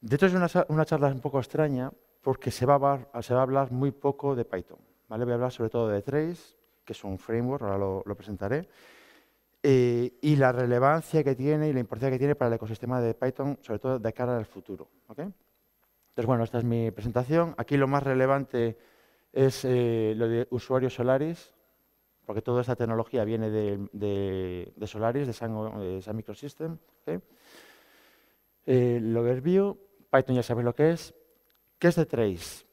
De hecho, es una, una charla un poco extraña porque se va, a hablar, se va, a hablar, muy poco de Python. ¿vale? Voy a hablar sobre todo de Trace, que es un framework, ahora lo, lo presentaré, eh, y la relevancia que tiene y la importancia que tiene para el ecosistema de Python, sobre todo de cara al futuro. ¿okay? Entonces, bueno, esta es mi presentación. Aquí lo más relevante es eh, lo de usuarios Solaris, porque toda esta tecnología viene de, de, de Solaris, de San de Microsystem eh, View, Python ya sabéis lo que es. ¿Qué es de trace?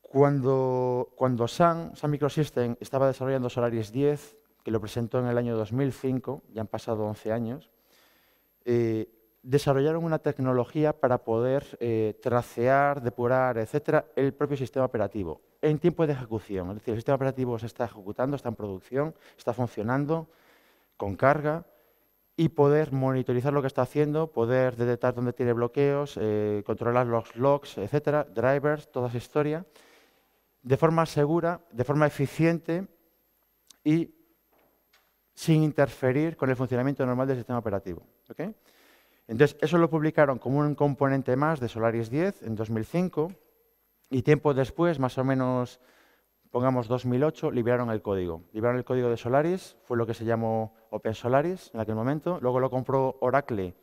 Cuando, cuando SAN, Microsystem, estaba desarrollando Solaris 10, que lo presentó en el año 2005, ya han pasado 11 años, eh, desarrollaron una tecnología para poder eh, tracear, depurar, etcétera, el propio sistema operativo en tiempo de ejecución. Es decir, el sistema operativo se está ejecutando, está en producción, está funcionando con carga, y poder monitorizar lo que está haciendo, poder detectar dónde tiene bloqueos, eh, controlar los logs, etcétera, drivers, toda esa historia, de forma segura, de forma eficiente y sin interferir con el funcionamiento normal del sistema operativo. Entonces, eso lo publicaron como un componente más de Solaris 10 en 2005 y tiempo después, más o menos pongamos 2008, liberaron el código. Liberaron el código de Solaris, fue lo que se llamó Open Solaris en aquel momento. Luego lo compró Oracle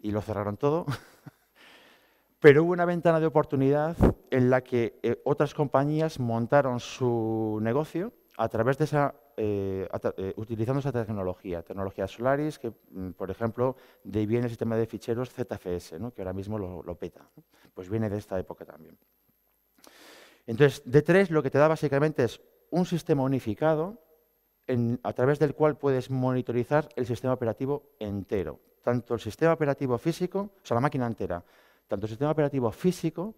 y lo cerraron todo. Pero hubo una ventana de oportunidad en la que eh, otras compañías montaron su negocio a través de esa, eh, eh, utilizando esa tecnología, tecnología Solaris, que mm, por ejemplo, de el sistema de ficheros ZFS, que ahora mismo lo peta. Pues viene de esta época también. Entonces, D3 lo que te da básicamente es un sistema unificado a través del cual puedes monitorizar el sistema operativo entero, tanto el sistema operativo físico, o sea, la máquina entera, tanto el sistema operativo físico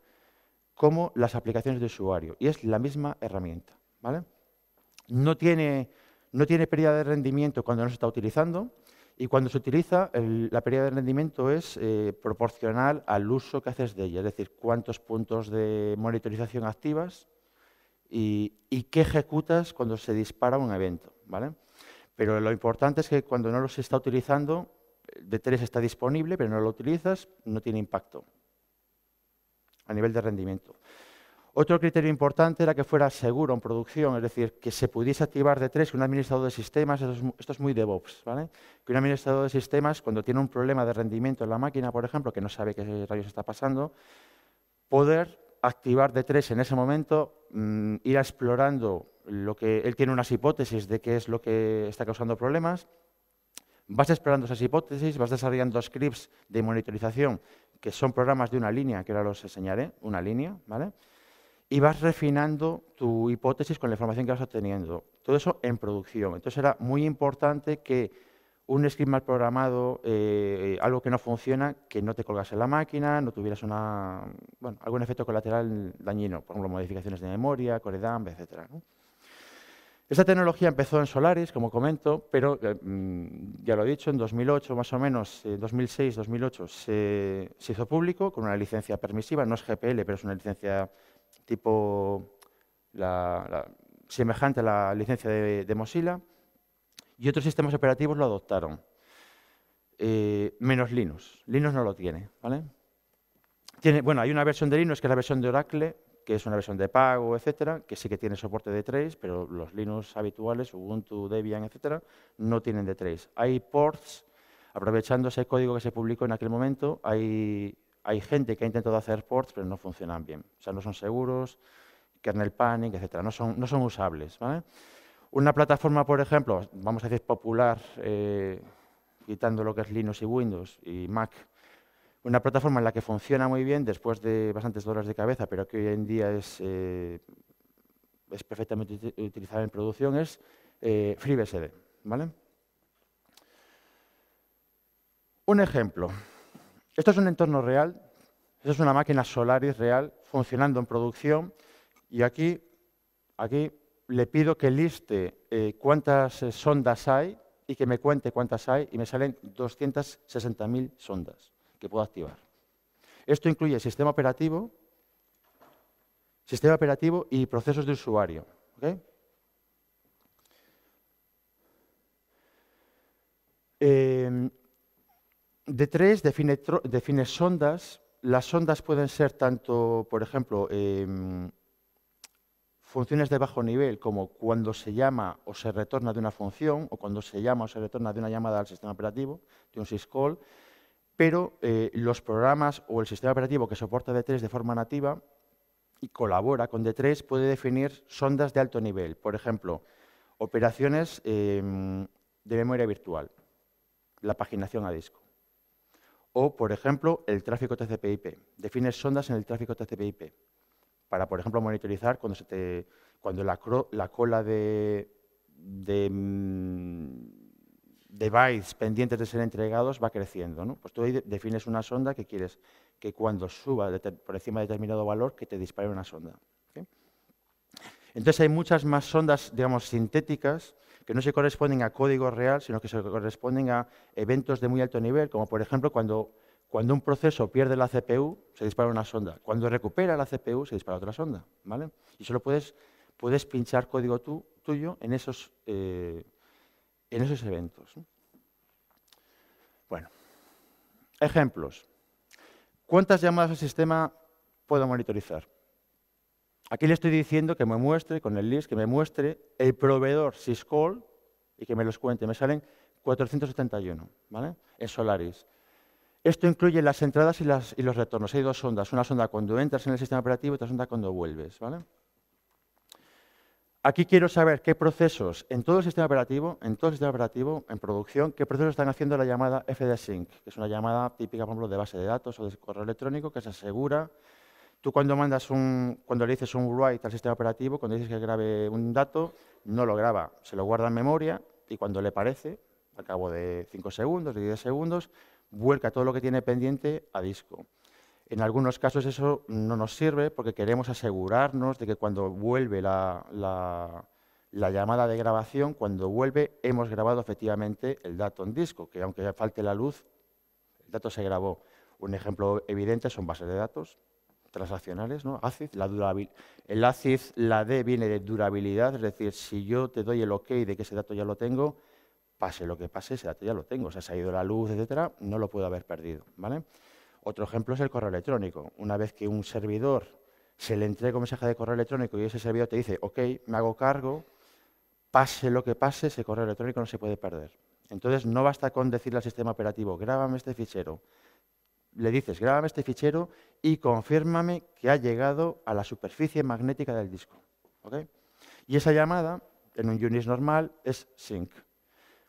como las aplicaciones de usuario. Y es la misma herramienta. No, tiene, no tiene pérdida de rendimiento cuando no se está utilizando y cuando se utiliza, la pérdida de rendimiento es eh, proporcional al uso que haces de ella, es decir, cuántos puntos de monitorización activas y, qué ejecutas cuando se dispara un evento. ¿vale? Pero lo importante es que cuando no los está utilizando, D3 está disponible, pero no lo utilizas, no tiene impacto a nivel de rendimiento. Otro criterio importante era que fuera seguro en producción, es decir, que se pudiese activar de tres, que un administrador de sistemas, esto es, muy DevOps, ¿vale? Que un administrador de sistemas, cuando tiene un problema de rendimiento en la máquina, por ejemplo, que no sabe qué rayos está pasando, poder activar de tres en ese momento, mm, ir explorando lo que él tiene unas hipótesis de qué es lo que está causando problemas, vas explorando esas hipótesis, vas desarrollando scripts de monitorización, que son programas de una línea, que ahora los enseñaré, una línea, ¿vale? y vas refinando tu hipótesis con la información que vas obteniendo. Todo eso en producción. Entonces era muy importante que un script mal programado, eh, algo que no funciona, que no te colgase la máquina, no tuvieras una, bueno, algún efecto colateral dañino, por ejemplo, modificaciones de memoria, core dump, etc. Esta tecnología empezó en Solaris, como comento, pero eh, mm, ya lo he dicho, en 2008 más o menos, 2006-2008 eh, se, se, hizo público con una licencia permisiva, no es GPL, pero es una licencia tipo la, semejante a la licencia de, Mozilla, y otros sistemas operativos lo adoptaron, eh, menos Linux. Linux no lo tiene, ¿vale? Tiene, bueno, hay una versión de Linux que es la versión de Oracle, que es una versión de pago, etcétera, que sí que tiene soporte de 3, pero los Linux habituales, Ubuntu, Debian, etcétera, no tienen de 3. Hay ports, aprovechando ese código que se publicó en aquel momento, hay hay gente que ha intentado hacer ports, pero no funcionan bien. O sea, no son seguros, kernel panic, etc. No son, no son usables. Una plataforma, por ejemplo, vamos a decir popular, eh, quitando lo que es Linux y Windows y Mac, una plataforma en la que funciona muy bien después de bastantes dólares de cabeza, pero que hoy en día es, eh, es perfectamente utilizada en producción, es eh, FreeBSD. ¿vale? Un ejemplo. Esto es un entorno real, esto es una máquina Solaris real funcionando en producción y aquí, aquí le pido que liste eh, cuántas eh, sondas hay y que me cuente cuántas hay y me salen 260.000 sondas que puedo activar. Esto incluye sistema operativo, sistema operativo y procesos de usuario. ¿okay? Eh, D3 define, sondas. Las sondas pueden ser tanto, por ejemplo, em, funciones de bajo nivel, como cuando se llama o se retorna de una función, o cuando se llama o se retorna de una llamada al sistema operativo, de un syscall, pero eh, los programas o el sistema operativo que soporta D3 de forma nativa y colabora con D3 puede definir sondas de alto nivel, por ejemplo, operaciones em, de memoria virtual, la paginación a disco. O, por ejemplo, el tráfico TCP/IP. Defines sondas en el tráfico TCP/IP para, por ejemplo, monitorizar cuando, se te, cuando la, cola de, de mm, pendientes de ser entregados va creciendo. Pues tú ahí defines una sonda que quieres que cuando suba por encima de determinado valor que te dispare una sonda. Entonces hay muchas más sondas, digamos, sintéticas que no se corresponden a código real, sino que se corresponden a eventos de muy alto nivel, como por ejemplo cuando, cuando un proceso pierde la CPU, se dispara una sonda. Cuando recupera la CPU, se dispara otra sonda. ¿vale? Y solo puedes, puedes pinchar código tuyo en esos, eh, en esos eventos. Bueno, ejemplos. ¿Cuántas llamadas al sistema puedo monitorizar? Aquí le estoy diciendo que me muestre con el list, que me muestre el proveedor Syscall y que me los cuente. Me salen 471 ¿vale? en Solaris. Esto incluye las entradas y, los retornos. Hay dos ondas, una sonda cuando entras en el sistema operativo y otra sonda cuando vuelves. ¿vale? Aquí quiero saber qué procesos en todo el sistema operativo, en todo el sistema operativo, en producción, qué procesos están haciendo la llamada FDSync, que es una llamada típica, por ejemplo, de base de datos o de correo electrónico que se asegura Tú cuando mandas un, cuando le dices un write al sistema operativo, cuando dices que grabe un dato, no lo graba, se lo guarda en memoria y cuando le parece, al cabo de 5 segundos, de 10 segundos, vuelca todo lo que tiene pendiente a disco. En algunos casos eso no nos sirve porque queremos asegurarnos de que cuando vuelve la, la, llamada de grabación, cuando vuelve hemos grabado efectivamente el dato en disco, que aunque falte la luz, el dato se grabó. Un ejemplo evidente son bases de datos transaccionales, ¿no? ACID, la el ACID, la D viene de durabilidad, es decir, si yo te doy el OK de que ese dato ya lo tengo, pase lo que pase, ese dato ya lo tengo. sea, se ha ido la luz, etcétera, no lo puedo haber perdido, ¿vale? Otro ejemplo es el correo electrónico. Una vez que un servidor se le entrega un mensaje de correo electrónico y ese servidor te dice, ok, me hago cargo, pase lo que pase, ese correo electrónico no se puede perder. Entonces, no basta con decirle al sistema operativo, grábame este fichero, le dices, grábame este fichero y confírmame que ha llegado a la superficie magnética del disco. Y esa llamada, en un Unix normal, es sync.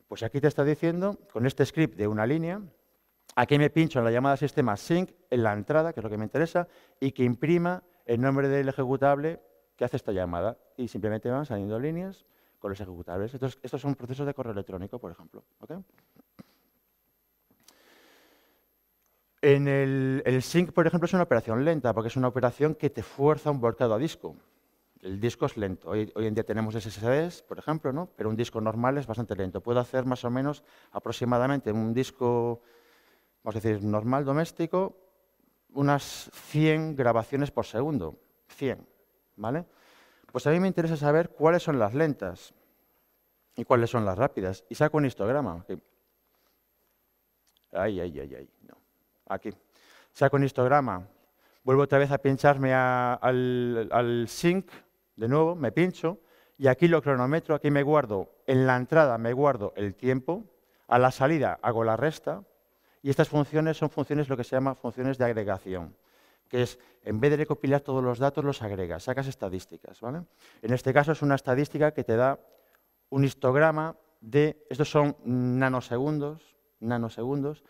Pues aquí te está diciendo, con este script de una línea, aquí me pincho en la llamada sistema sync, en la entrada, que es lo que me interesa, y que imprima el nombre del ejecutable que hace esta llamada. Y simplemente van saliendo líneas con los ejecutables. Entonces, estos son procesos de correo electrónico, por ejemplo. ¿okay? En el, sync, por ejemplo, es una operación lenta, porque es una operación que te fuerza un volcado a disco. El disco es lento. Hoy, en día tenemos SSDs, por ejemplo, ¿no? pero un disco normal es bastante lento. Puedo hacer más o menos aproximadamente un disco, vamos a decir, normal, doméstico, unas 100 grabaciones por segundo. 100, ¿vale? Pues a mí me interesa saber cuáles son las lentas y cuáles son las rápidas. Y saco un histograma. Ay, ay, ay, ay, no aquí. Saco un histograma, vuelvo otra vez a pincharme al, sync, de nuevo, me pincho, y aquí lo cronometro, aquí me guardo, en la entrada me guardo el tiempo, a la salida hago la resta, y estas funciones son funciones lo que se llama funciones de agregación, que es en vez de recopilar todos los datos, los agregas, sacas estadísticas. ¿vale? En este caso es una estadística que te da un histograma de, estos son nanosegundos, nanosegundos,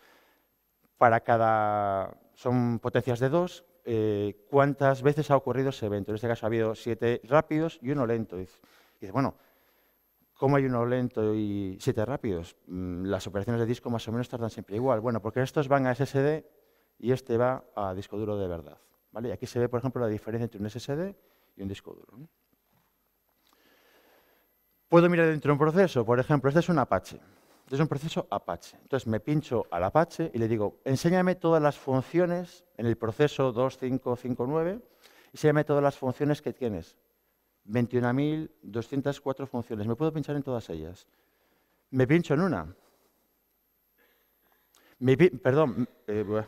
para cada, son potencias de dos, eh, cuántas veces ha ocurrido ese evento. En este caso ha habido siete rápidos y uno lento. Y dice, bueno, ¿Cómo hay uno lento y siete rápidos? Mm, las operaciones de disco más o menos tardan siempre igual. Bueno, porque estos van a SSD y este va a disco duro de verdad. ¿vale? Y aquí se ve, por ejemplo, la diferencia entre un SSD y un disco duro. Puedo mirar dentro de un proceso. Por ejemplo, este es un Apache es un proceso Apache. Entonces me pincho al Apache y le digo, enséñame todas las funciones en el proceso 2559, enséñame todas las funciones que tienes. 21.204 funciones. Me puedo pinchar en todas ellas. Me pincho en una. perdón. Eh,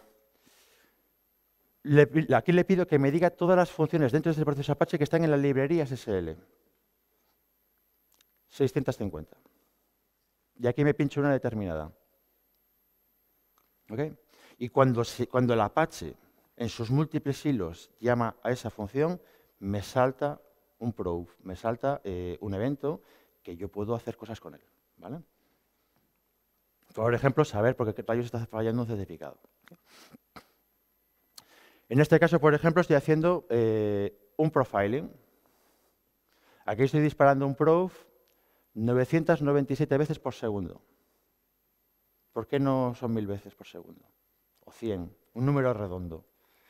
aquí le pido que me diga todas las funciones dentro de este proceso Apache que están en las librerías SL. 650 y aquí me pincho una determinada. Y cuando, cuando el Apache en sus múltiples hilos llama a esa función, me salta un proof, me salta eh, un evento que yo puedo hacer cosas con él. ¿vale? Por ejemplo, saber por qué rayos está fallando un certificado. En este caso, por ejemplo, estoy haciendo eh, un profiling. Aquí estoy disparando un proof 997 veces por segundo. ¿Por qué no son mil veces por segundo? O 100, un número redondo.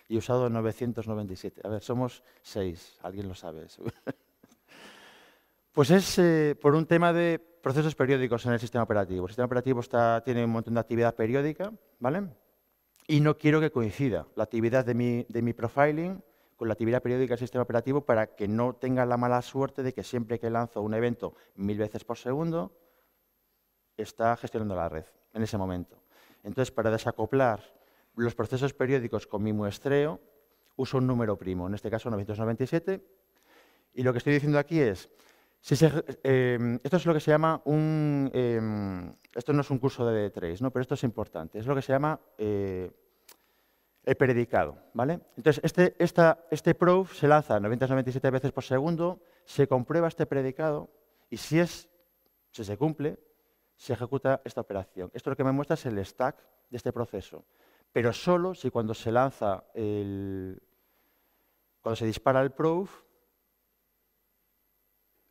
Y usado 997. A ver, somos seis, alguien lo sabe. pues es eh, por un tema de procesos periódicos en el sistema operativo. El sistema operativo está, tiene un montón de actividad periódica, ¿vale? Y no quiero que coincida la actividad de mi profiling con la actividad periódica del sistema operativo para que no tenga la mala suerte de que siempre que lanzo un evento mil veces por segundo, está gestionando la red en ese momento. Entonces, para desacoplar los procesos periódicos con mi muestreo, uso un número primo, en este caso 997, y lo que estoy diciendo aquí es, em, esto es lo que se llama un, em, esto no es un curso de D3, ¿no? pero esto es importante, es lo que se llama... Eh, el predicado. ¿vale? Entonces, este, este proof se lanza 997 veces por segundo, se comprueba este predicado y si, es, si se cumple, se ejecuta esta operación. Esto lo que me muestra es el stack de este proceso, pero solo si cuando se lanza el... cuando se dispara el proof,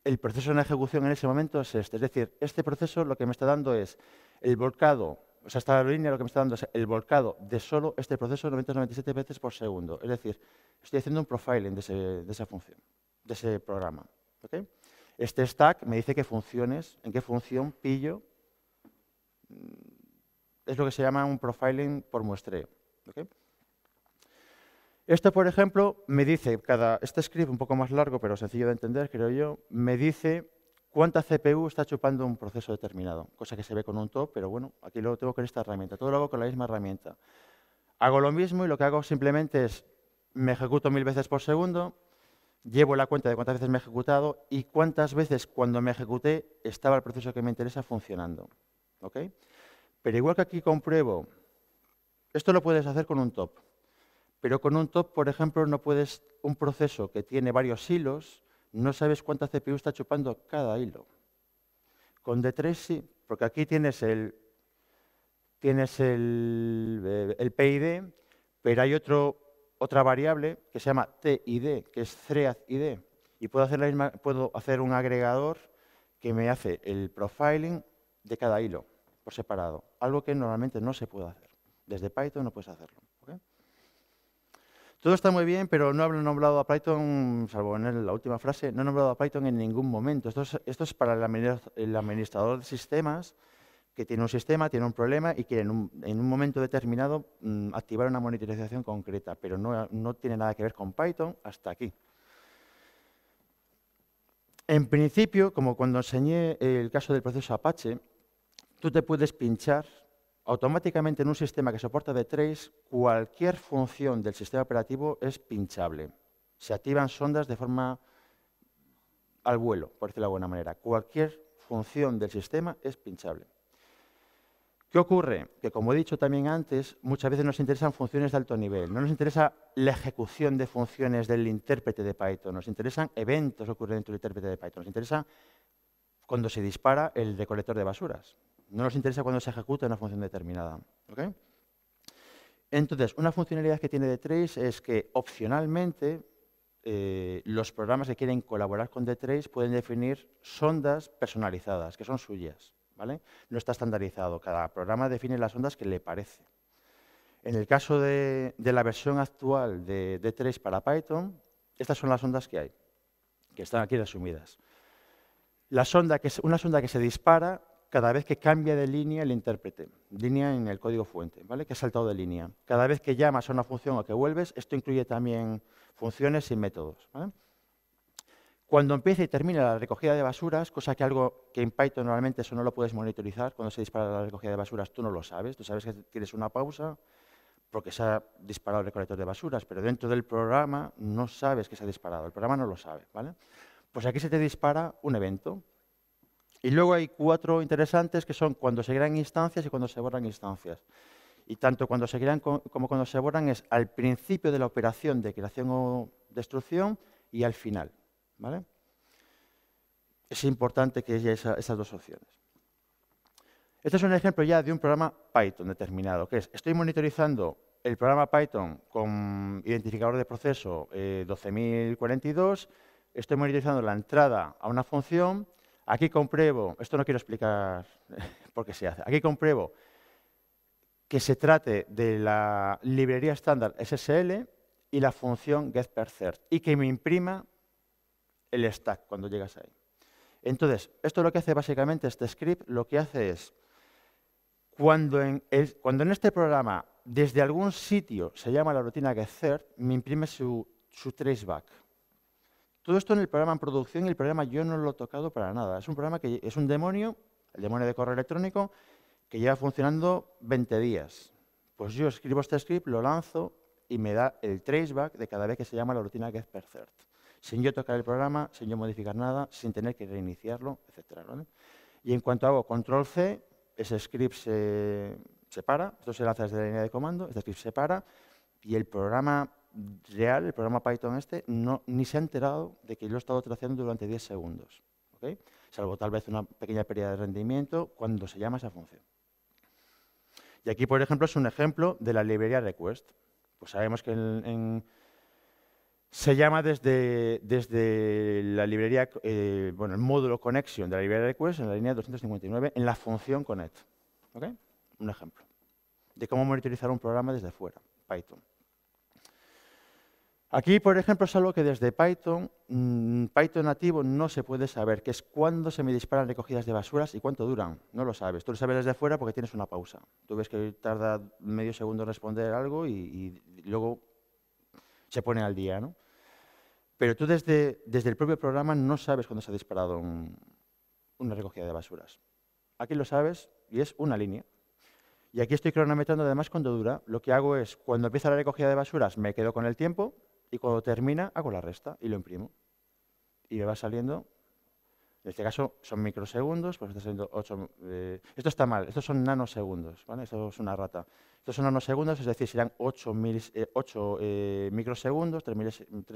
el proceso en ejecución en ese momento es este. Es decir, este proceso lo que me está dando es el volcado o sea, esta línea lo que me está dando es el volcado de solo este proceso 997 veces por segundo. Es decir, estoy haciendo un profiling de, esa función, de ese programa. Este stack me dice qué funciones, en qué función pillo. Mm, es lo que se llama un profiling por muestreo. Esto, por ejemplo, me dice cada. Este script, un poco más largo, pero sencillo de entender, creo yo, me dice cuánta CPU está chupando un proceso determinado, cosa que se ve con un top, pero bueno, aquí lo tengo con esta herramienta, todo lo hago con la misma herramienta. Hago lo mismo y lo que hago simplemente es, me ejecuto mil veces por segundo, llevo la cuenta de cuántas veces me he ejecutado y cuántas veces cuando me ejecuté estaba el proceso que me interesa funcionando. ¿OK? Pero igual que aquí compruebo, esto lo puedes hacer con un top, pero con un top, por ejemplo, no puedes un proceso que tiene varios hilos, no sabes cuánta CPU está chupando cada hilo. Con D3 sí, porque aquí tienes el, tienes el, eh, PID, pero hay otra variable que se llama TID, que es thread ID. Y puedo hacer, puedo hacer un agregador que me hace el profiling de cada hilo por separado, algo que normalmente no se puede hacer. Desde Python no puedes hacerlo. Todo está muy bien, pero no he nombrado a Python, salvo en la última frase, no he nombrado a Python en ningún momento. Esto es, para el administrador de sistemas que tiene un sistema, tiene un problema y quiere en un, momento determinado mm, activar una monitorización concreta, pero no, no tiene nada que ver con Python hasta aquí. En principio, como cuando enseñé el caso del proceso Apache, tú te puedes pinchar automáticamente en un sistema que soporta D3, cualquier función del sistema operativo es pinchable. Se activan sondas de forma al vuelo, por decirlo de alguna manera. Cualquier función del sistema es pinchable. ¿Qué ocurre? Que, como he dicho también antes, muchas veces nos interesan funciones de alto nivel. No nos interesa la ejecución de funciones del intérprete de Python, nos interesan eventos ocurridos dentro del intérprete de Python, nos interesa cuando se dispara el recolector de basuras. No nos interesa cuando se ejecuta una función determinada. Entonces, una funcionalidad que tiene D3 es que opcionalmente eh, los programas que quieren colaborar con D3 pueden definir sondas personalizadas, que son suyas. ¿vale? No está estandarizado, cada programa define las sondas que le parece. En el caso de, la versión actual de D3 para Python, estas son las ondas que hay, que están aquí resumidas. La sonda que, una sonda que se dispara cada vez que cambia de línea el intérprete, línea en el código fuente, ¿vale? que ha saltado de línea. Cada vez que llamas a una función o que vuelves, esto incluye también funciones y métodos. Cuando empieza y termina la recogida de basuras, cosa que algo que en Python normalmente eso no lo puedes monitorizar, cuando se dispara la recogida de basuras tú no lo sabes, tú sabes que tienes una pausa porque se ha disparado el recolector de basuras, pero dentro del programa no sabes que se ha disparado, el programa no lo sabe. ¿vale? Pues aquí se te dispara un evento, y luego hay cuatro interesantes que son cuando se crean instancias y cuando se borran instancias. Y tanto cuando se crean como cuando se borran es al principio de la operación de creación o destrucción y al final. ¿vale? Es importante que haya esas dos opciones. Este es un ejemplo ya de un programa Python determinado, que es, estoy monitorizando el programa Python con identificador de proceso 12.042, eh, estoy monitorizando la entrada a una función, Aquí compruebo, esto no quiero explicar por qué se hace, aquí compruebo que se trate de la librería estándar SSL y la función getPerCert y que me imprima el stack cuando llegas ahí. Entonces, esto lo que hace básicamente este script, lo que hace es, cuando en, cuando en este programa desde algún sitio se llama la rutina getCert, me imprime su, su traceback. Todo esto en el programa en producción y el programa yo no lo he tocado para nada. Es un programa que es un demonio, el demonio de correo electrónico, que lleva funcionando 20 días. Pues yo escribo este script, lo lanzo y me da el traceback de cada vez que se llama la rutina get cert Sin yo tocar el programa, sin yo modificar nada, sin tener que reiniciarlo, etc. Y en cuanto hago control C, ese script se, se para, esto se lanza desde la línea de comando, este script se para y el programa real, el programa Python este, no, ni se ha enterado de que yo he estado trazando durante 10 segundos. Salvo tal vez una pequeña pérdida de rendimiento cuando se llama esa función. Y aquí, por ejemplo, es un ejemplo de la librería request. Pues sabemos que se llama desde, desde la librería, eh, bueno, el módulo connection de la librería request en la línea 259 en la función connect. Un ejemplo de cómo monitorizar un programa desde fuera, Python. Aquí, por ejemplo, es algo que desde Python, mm, Python nativo, no se puede saber, que es cuándo se me disparan recogidas de basuras y cuánto duran. No lo sabes. Tú lo sabes desde afuera porque tienes una pausa. Tú ves que tarda medio segundo en responder algo y, luego se pone al día. ¿no? Pero tú desde, el propio programa no sabes cuándo se ha disparado una recogida de basuras. Aquí lo sabes y es una línea. Y aquí estoy cronometrando además cuánto dura. Lo que hago es, cuando empieza la recogida de basuras, me quedo con el tiempo y cuando termina hago la resta y lo imprimo. Y me va saliendo, en este caso son microsegundos, pues está saliendo 8... Eh, esto está mal, estos son nanosegundos, ¿vale? Esto es una rata. Estos son nanosegundos, es decir, serán 8, eh, eh, microsegundos, 3,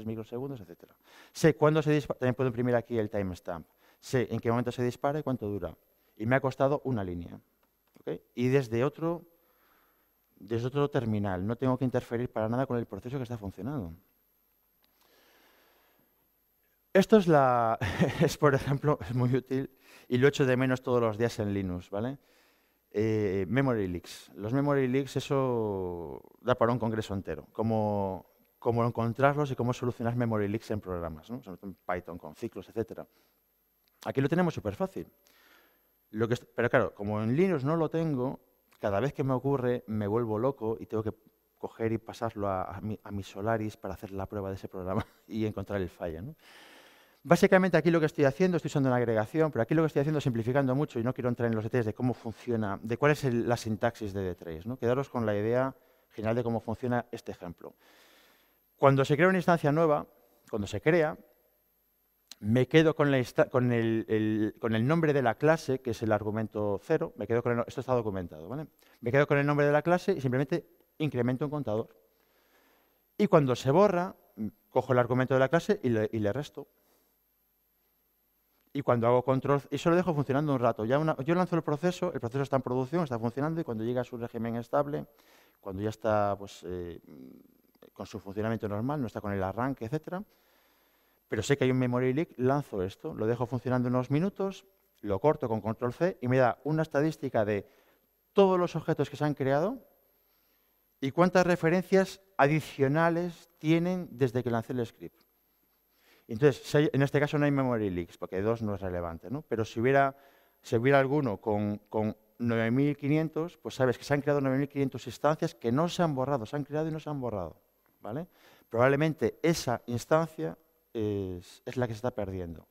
microsegundos, etc. Sé cuándo se dispara, también puedo imprimir aquí el timestamp. Sé en qué momento se dispara y cuánto dura. Y me ha costado una línea. ¿okay? Y desde otro, desde otro terminal, no tengo que interferir para nada con el proceso que está funcionando. Esto es, es, por ejemplo, es muy útil y lo echo de menos todos los días en Linux, ¿vale? Eh, memory leaks. Los memory leaks, eso da para un congreso entero. Cómo, cómo encontrarlos y cómo solucionar memory leaks en programas, ¿no? sobre todo en Python, con ciclos, etc. Aquí lo tenemos súper fácil. pero claro, como en Linux no lo tengo, cada vez que me ocurre me vuelvo loco y tengo que coger y pasarlo a, mi, a mi, Solaris para hacer la prueba de ese programa y encontrar el fallo. ¿no? Básicamente aquí lo que estoy haciendo, estoy usando una agregación, pero aquí lo que estoy haciendo es simplificando mucho y no quiero entrar en los detalles de cómo funciona, de cuál es la sintaxis de D3. ¿no? Quedaros con la idea general de cómo funciona este ejemplo. Cuando se crea una instancia nueva, cuando se crea, me quedo con, el, nombre de la clase, que es el argumento cero, me quedo con esto está documentado, Me quedo con el nombre de la clase y simplemente incremento un contador. Y cuando se borra, cojo el argumento de la clase y le resto y cuando hago control, eso lo dejo funcionando un rato. Ya yo lanzo el proceso, el proceso está en producción, está funcionando, y cuando llega a su régimen estable, cuando ya está pues, eh, con su funcionamiento normal, no está con el arranque, etcétera, pero sé que hay un memory leak, lanzo esto, lo dejo funcionando unos minutos, lo corto con control C y me da una estadística de todos los objetos que se han creado y cuántas referencias adicionales tienen desde que lancé el script. Entonces, en este caso no hay memory leaks, porque 2 no es relevante, ¿no? Pero si hubiera, si hubiera alguno con, con 9.500, pues sabes que se han creado 9.500 instancias que no se han borrado, se han creado y no se han borrado, ¿vale? Probablemente esa instancia es, es la que se está perdiendo.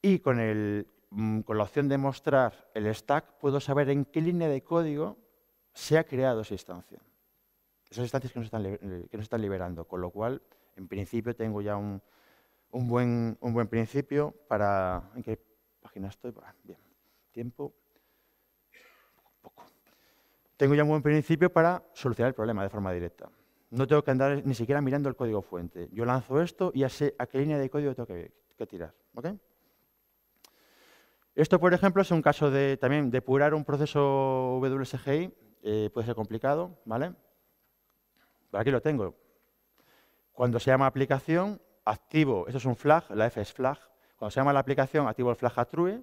Y con, el, mm, con la opción de mostrar el stack, puedo saber en qué línea de código se ha creado esa instancia. Esas instancias que no se están, que no están liberando, con lo cual, en principio, tengo ya un, un buen, un buen principio para... ¿En qué página estoy? Bien, tiempo. Poco. Tengo ya un buen principio para solucionar el problema de forma directa. No tengo que andar ni siquiera mirando el código fuente. Yo lanzo esto y ya sé a qué línea de código tengo que, tirar. ¿ok? Esto, por ejemplo, es un caso de también depurar un proceso WSGI. Eh, puede ser complicado, ¿vale? Pero aquí lo tengo. Cuando se llama aplicación, activo, esto es un flag, la F es flag, cuando se llama la aplicación activo el flag a true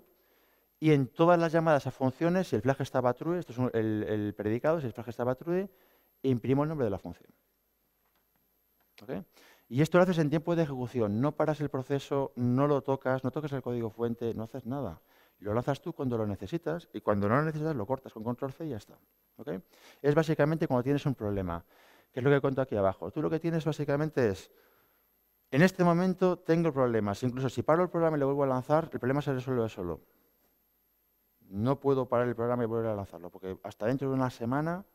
y en todas las llamadas a funciones, si el flag estaba true, esto es el, predicado, si el flag estaba true, imprimo el nombre de la función. Y esto lo haces en tiempo de ejecución, no paras el proceso, no lo tocas, no tocas el código fuente, no haces nada. Lo lanzas tú cuando lo necesitas y cuando no lo necesitas lo cortas con control C y ya está. ¿Okay? Es básicamente cuando tienes un problema, que es lo que cuento aquí abajo. Tú lo que tienes básicamente es en este momento tengo problemas. Incluso si paro el programa y lo vuelvo a lanzar, el problema se resuelve solo. No puedo parar el programa y volver a lanzarlo, porque hasta dentro de una semana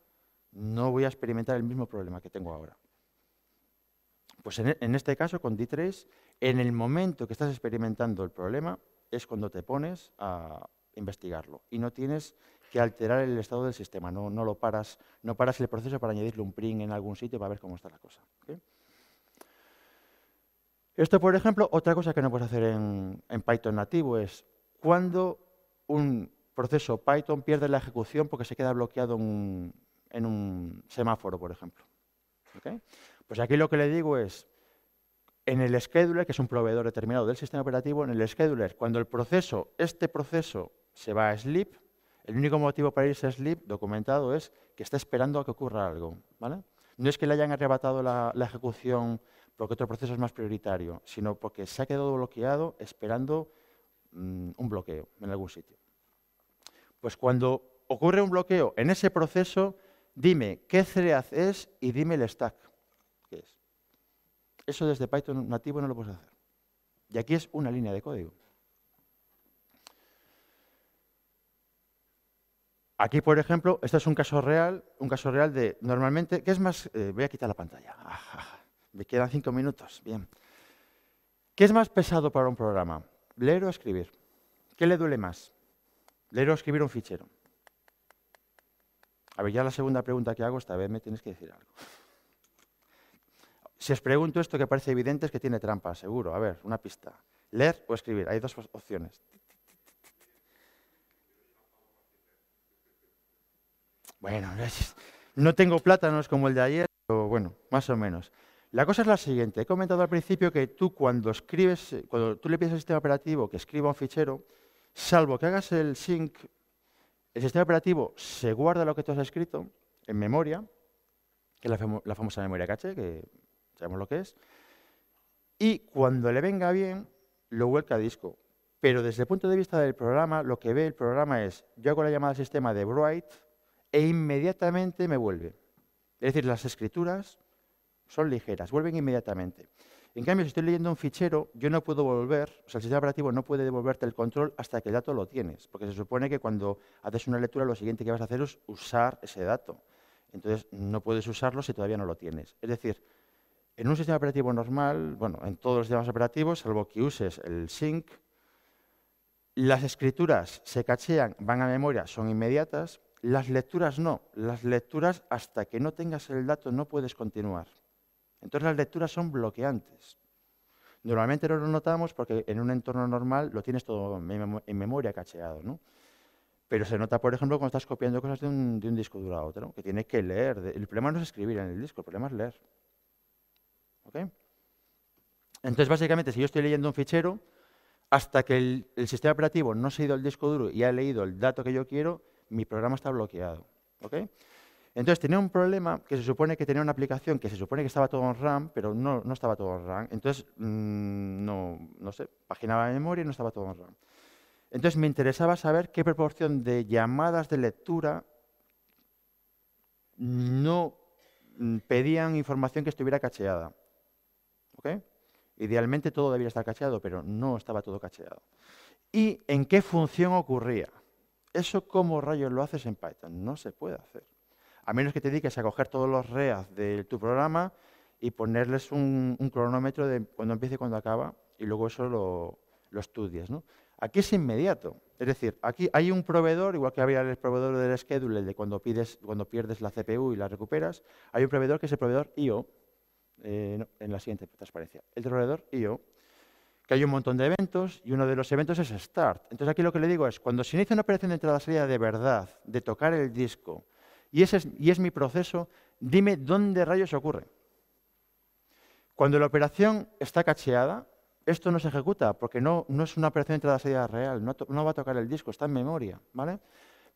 no voy a experimentar el mismo problema que tengo ahora. Pues en, e, este caso, con D3, en el momento que estás experimentando el problema es cuando te pones a investigarlo y no tienes que alterar el estado del sistema, no, lo paras, no paras el proceso para añadirle un print en algún sitio para ver cómo está la cosa. Esto, por ejemplo, otra cosa que no puedes hacer en, Python nativo es cuando un proceso Python pierde la ejecución porque se queda bloqueado en, un semáforo, por ejemplo. Pues aquí lo que le digo es, en el scheduler, que es un proveedor determinado del sistema operativo, en el scheduler, cuando el proceso, este proceso se va a sleep, el único motivo para irse a sleep documentado es que está esperando a que ocurra algo. ¿vale? No es que le hayan arrebatado la ejecución porque otro proceso es más prioritario, sino porque se ha quedado bloqueado esperando mm, un bloqueo en algún sitio. Pues cuando ocurre un bloqueo en ese proceso, dime qué thread es y dime el stack que es. Eso desde Python nativo no lo puedes hacer. Y aquí es una línea de código. Aquí, por ejemplo, este es un caso real, un caso real de normalmente, ¿qué es más? Eh, voy a quitar la pantalla. Ah, me quedan cinco minutos. Bien. ¿Qué es más pesado para un programa? ¿Leer o escribir? ¿Qué le duele más? ¿Leer o escribir un fichero? A ver, ya la segunda pregunta que hago, esta vez me tienes que decir algo. Si os pregunto esto que parece evidente es que tiene trampa, seguro. A ver, una pista. Leer o escribir. Hay dos opciones. Bueno, no tengo plátanos como el de ayer, pero bueno, más o menos. La cosa es la siguiente. He comentado al principio que tú cuando escribes, cuando tú le pides al sistema operativo que escriba un fichero, salvo que hagas el sync, el sistema operativo se guarda lo que tú has escrito en memoria, que es la, famosa memoria caché, que sabemos lo que es, y cuando le venga bien, lo vuelca a disco. Pero desde el punto de vista del programa, lo que ve el programa es, yo hago la llamada al sistema de Bright e inmediatamente me vuelve. Es decir, las escrituras son ligeras, vuelven inmediatamente. En cambio, si estoy leyendo un fichero, yo no puedo volver, o sea, el sistema operativo no puede devolverte el control hasta que el dato lo tienes, porque se supone que cuando haces una lectura lo siguiente que vas a hacer es usar ese dato. Entonces, no puedes usarlo si todavía no lo tienes. Es decir, en un sistema operativo normal, bueno, en todos los sistemas operativos, salvo que uses el sync, las escrituras se cachean, van a memoria, son inmediatas, las lecturas no. Las lecturas hasta que no tengas el dato no puedes continuar. Entonces las lecturas son bloqueantes. Normalmente no lo notamos porque en un entorno normal lo tienes todo en memoria cacheado, ¿no? Pero se nota, por ejemplo, cuando estás copiando cosas de un, disco duro a otro, que tienes que leer. El problema no es escribir en el disco, el problema es leer. Entonces, básicamente, si yo estoy leyendo un fichero, hasta que el, sistema operativo no se ha ido al disco duro y ha leído el dato que yo quiero, mi programa está bloqueado. ¿okay? Entonces tenía un problema que se supone que tenía una aplicación que se supone que estaba todo en RAM, pero no, estaba todo en RAM. Entonces, mm, no, no sé, paginaba memoria y no estaba todo en RAM. Entonces me interesaba saber qué proporción de llamadas de lectura no mm, pedían información que estuviera cacheada. ¿Ok? Idealmente todo debía estar cacheado, pero no estaba todo cacheado. ¿Y en qué función ocurría? Eso cómo rayos lo haces en Python, no se puede hacer a menos que te dediques a coger todos los REAs de tu programa y ponerles un, cronómetro de cuando empieza y cuando acaba, y luego eso lo, estudias. ¿no? Aquí es inmediato. Es decir, aquí hay un proveedor, igual que había el proveedor del schedule, el de cuando, pides, cuando pierdes la CPU y la recuperas, hay un proveedor que es el proveedor IO, eh, en la siguiente transparencia, el proveedor IO, que hay un montón de eventos y uno de los eventos es start. Entonces aquí lo que le digo es, cuando se inicia una operación de entrada-salida de verdad, de tocar el disco, y, es, mi proceso, dime dónde rayos ocurre. Cuando la operación está cacheada, esto no se ejecuta porque no, es una operación de entrada salida real, no, va a tocar el disco, está en memoria, ¿vale?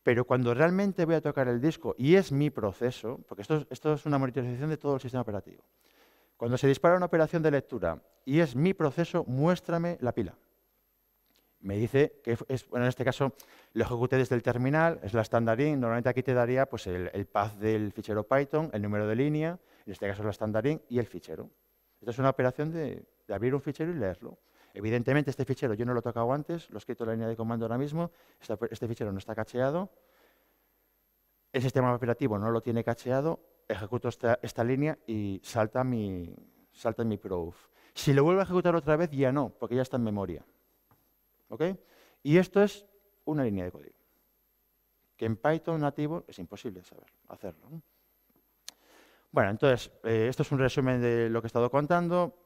Pero cuando realmente voy a tocar el disco y es mi proceso, porque esto, esto es una monitorización de todo el sistema operativo, cuando se dispara una operación de lectura y es mi proceso, muéstrame la pila me dice que bueno, en este caso lo ejecuté desde el terminal, es la standardin, normalmente aquí te daría pues, el, path del fichero Python, el número de línea, en este caso es la standardin y el fichero. Esta es una operación de, abrir un fichero y leerlo. Evidentemente este fichero yo no lo he tocado antes, lo he escrito en la línea de comando ahora mismo, este, este, fichero no está cacheado, el sistema operativo no lo tiene cacheado, ejecuto esta, esta línea y salta mi, salta mi proof. Si lo vuelvo a ejecutar otra vez ya no, porque ya está en memoria. ¿ok? Y esto es una línea de código, que en Python nativo es imposible saber hacerlo. Bueno, entonces, eh, esto es un resumen de lo que he estado contando.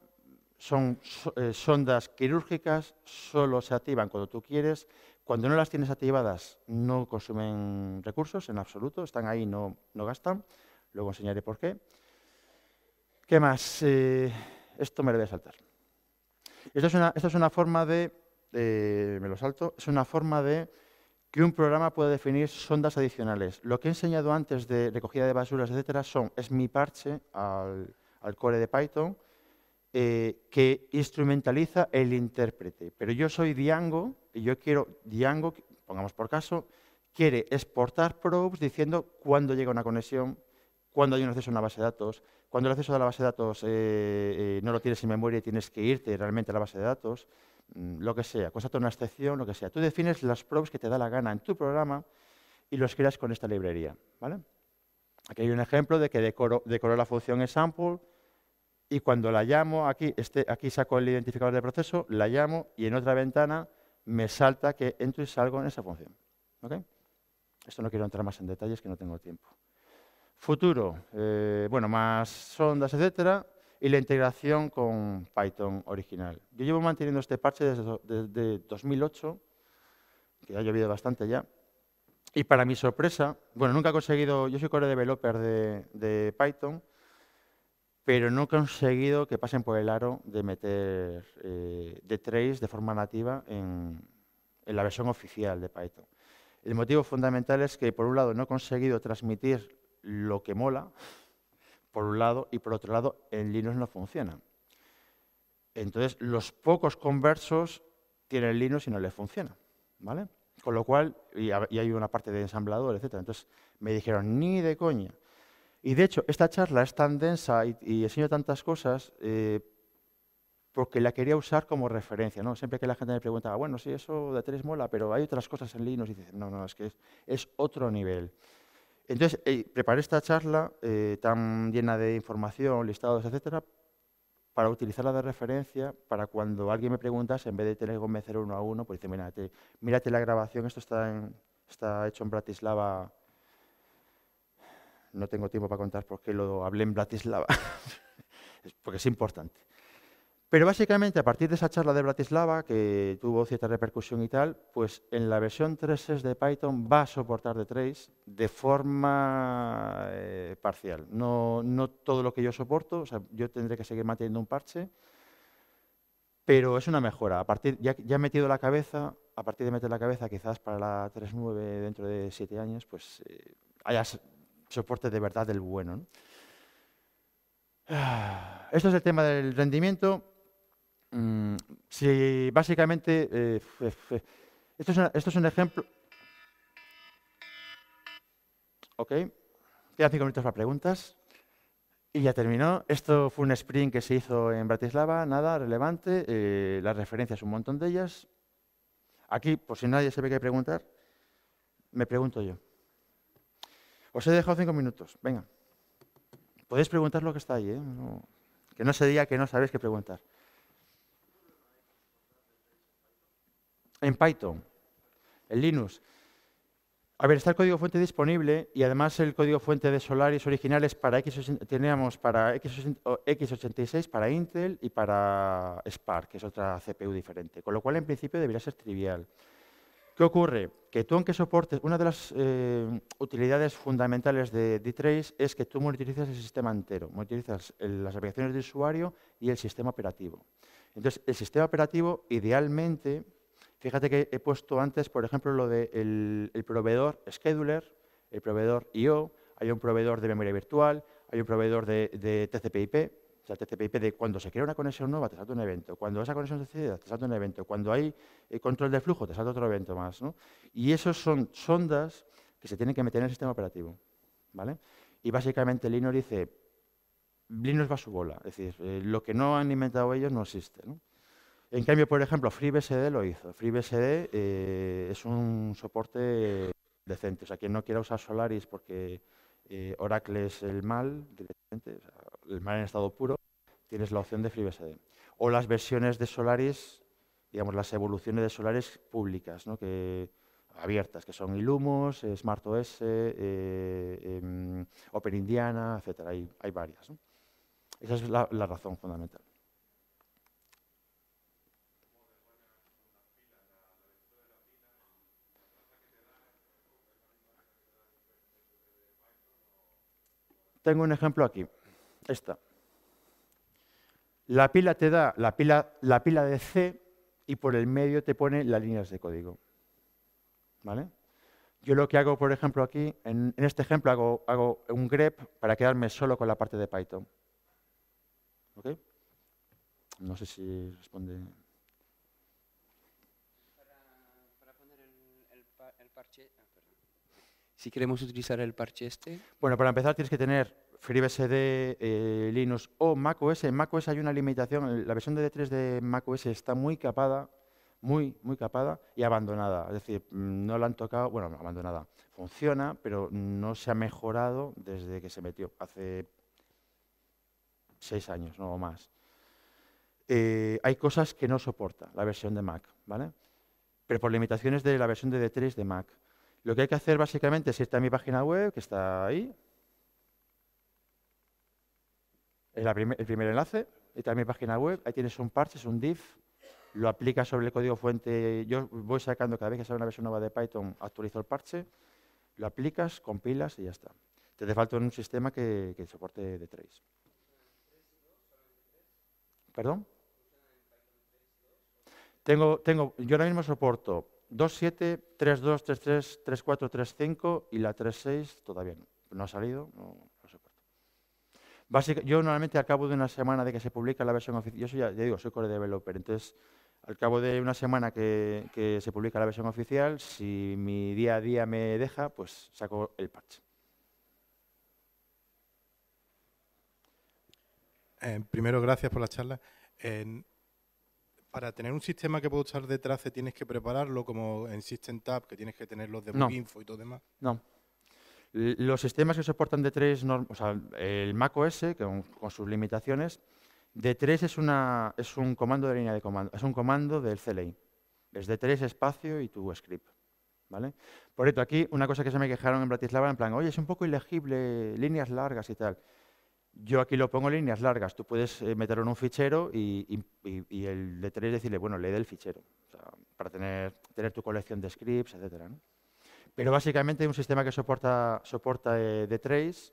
Son eh, sondas quirúrgicas, solo se activan cuando tú quieres. Cuando no las tienes activadas, no consumen recursos en absoluto, están ahí, no, no gastan. Luego enseñaré por qué. ¿Qué más? Eh, esto me lo voy a saltar. esto es esta es una forma de eh, me lo salto, es una forma de que un programa pueda definir sondas adicionales. Lo que he enseñado antes de recogida de basuras, etcétera, son, es mi parche al, al core de Python eh, que instrumentaliza el intérprete. Pero yo soy Django y yo quiero, Django, pongamos por caso, quiere exportar probes diciendo cuándo llega una conexión, cuándo hay un acceso a una base de datos, cuando el acceso a la base de datos eh, no lo tienes en memoria y tienes que irte realmente a la base de datos. Mm, lo que sea, constata una excepción, lo que sea. Tú defines las props que te da la gana en tu programa y los creas con esta librería. ¿vale? Aquí hay un ejemplo de que decoro, la función example y cuando la llamo, aquí, este, aquí saco el identificador de proceso, la llamo y en otra ventana me salta que entro y salgo en esa función. Esto no quiero entrar más en detalles que no tengo tiempo. Futuro, eh, bueno, más sondas, etcétera y la integración con Python original. Yo llevo manteniendo este parche desde, 2008, que ha llovido bastante ya, y para mi sorpresa, bueno, nunca he conseguido, yo soy core developer de, de Python, pero no he conseguido que pasen por el aro de meter eh, de trace de forma nativa en, en, la versión oficial de Python. El motivo fundamental es que, por un lado, no he conseguido transmitir lo que mola, por un lado, y por otro lado, en Linux no funciona. Entonces, los pocos conversos tienen Linux y no les funciona, ¿vale? Con lo cual, y, hay una parte de ensamblador, etcétera. Entonces, me dijeron, ni de coña. Y de hecho, esta charla es tan densa y, enseño tantas cosas eh, porque la quería usar como referencia, ¿no? Siempre que la gente me preguntaba, bueno, sí, eso de tres mola, pero hay otras cosas en Linux, y dicen, no, no, es que es otro nivel. Entonces, eh, preparé esta charla eh, tan llena de información, listados, etcétera, para utilizarla de referencia para cuando alguien me preguntase, en vez de tener que convencer uno a uno, pues dice, mírate, mírate la grabación, esto está, está hecho en Bratislava. No tengo tiempo para contar por qué lo hablé en Bratislava, porque es importante. Pero básicamente a partir de esa charla de Bratislava, que tuvo cierta repercusión y tal, pues en la versión 3.6 de Python va a soportar de trace de forma eh, parcial. No, no todo lo que yo soporto, o sea, yo tendré que seguir manteniendo un parche, pero es una mejora. A partir, ya, ya he metido la cabeza, a partir de meter la cabeza, quizás para la 3.9 dentro de siete años, pues eh, haya soporte de verdad del bueno. Esto es el tema del rendimiento. Mm, si básicamente, eh, esto, es un ejemplo... Ok, quedan cinco minutos para preguntas. Y ya terminó. Esto fue un sprint que se hizo en Bratislava, nada relevante. Eh, las referencias, un montón de ellas. Aquí, por si nadie se ve que preguntar, me pregunto yo. Os he dejado cinco minutos. Venga. Podéis preguntar lo que está ahí, ¿eh? que no se diga que no sabéis qué preguntar. en Python, en Linux. A ver, está el código fuente disponible y además el código fuente de Solaris original es para X, teníamos para X86, para Intel y para Spark, que es otra CPU diferente, con lo cual en principio debería ser trivial. ¿Qué ocurre? Que tú aunque soportes, una de las eh, utilidades fundamentales de d es que tú utilizas el sistema entero, monitorizas las aplicaciones de usuario y el sistema operativo. Entonces, el sistema operativo idealmente Fíjate que he puesto antes, por ejemplo, lo del de el, proveedor scheduler, el proveedor IO, hay un proveedor de memoria virtual, hay un proveedor de, de TCP/IP, o sea, TCP/IP de cuando se crea una conexión nueva te salta un evento, cuando esa conexión se cierra, te salta un evento, cuando hay eh, control de flujo te salta otro evento más, ¿no? Y esos son sondas que se tienen que meter en el sistema operativo, ¿vale? Y básicamente Linux dice, Linux va a su bola, es decir, eh, lo que no han inventado ellos no existe, ¿no? En cambio, por ejemplo, FreeBSD lo hizo. FreeBSD eh, es un soporte decente. O sea, quien no quiera usar Solaris porque eh, Oracle es el mal, directamente, el mal en estado puro, tienes la opción de FreeBSD. O las versiones de Solaris, digamos, las evoluciones de Solaris públicas, que, abiertas, que son Illumos, SmartOS, eh, eh em, OpenIndiana, etc. Hay, hay varias. Esa es la razón fundamental. Tengo un ejemplo aquí. Esta. La pila te da la pila, la pila de C y por el medio te pone las líneas de código. ¿Vale? Yo lo que hago, por ejemplo, aquí, en, este ejemplo hago, hago, un grep para quedarme solo con la parte de Python. No sé si responde. si queremos utilizar el parche este? Bueno, para empezar tienes que tener FreeBSD, eh, Linux o macOS. En macOS hay una limitación, la versión de D3 de macOS está muy capada, muy, muy capada y abandonada. Es decir, mm, no la han tocado, bueno, abandonada. Funciona, pero no se ha mejorado desde que se metió, hace seis años no, o más. Eh, hay cosas que no soporta la versión de Mac, ¿vale? Pero por limitaciones de la versión de D3 de Mac. Lo que hay que hacer básicamente es irte a mi página web, que está ahí. El primer, el primer enlace, irte a mi página web, ahí tienes un parche, es un div, lo aplicas sobre el código fuente. Yo voy sacando cada vez que sale una versión nueva de Python, actualizo el parche, lo aplicas, compilas y ya está. Te hace falta un sistema que, soporte de 3 ¿Perdón? Tengo, tengo, yo ahora mismo soporto 2.7, 3.2, 3.3, 3.4, 3.5 y la 3.6 todavía no, ha salido, no, yo normalmente al cabo de una semana de que se publica la versión oficial, yo ya, digo, soy core developer, entonces al cabo de una semana que, se publica la versión oficial, si mi día a día me deja, pues saco el patch. Eh, primero, gracias por la charla para tener un sistema que pueda usar de trace tienes que prepararlo, como en System Tab, que tienes que tener los de info y todo demás. No. Los sistemas que soportan D3, o sea, el Mac OS, con, sus limitaciones, D3 es, una, es un comando de línea de comando, es un comando del CLI. Es D3 espacio y tu script. ¿Vale? Por esto, aquí una cosa que se me quejaron en Bratislava, en plan, oye, es un poco ilegible, líneas largas y tal. Yo aquí lo pongo en líneas largas. Tú puedes eh, meterlo en un fichero y, el de trace decirle, bueno, lee del fichero, para tener, tu colección de scripts, etc. Pero básicamente un sistema que soporta, soporta eh, de trace,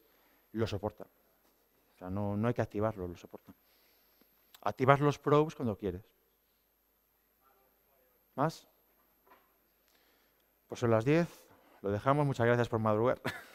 lo soporta. O sea, no, no hay que activarlo, lo soporta. Activas los probes cuando quieres. ¿Más? Pues son las 10. Lo dejamos. Muchas gracias por madrugar.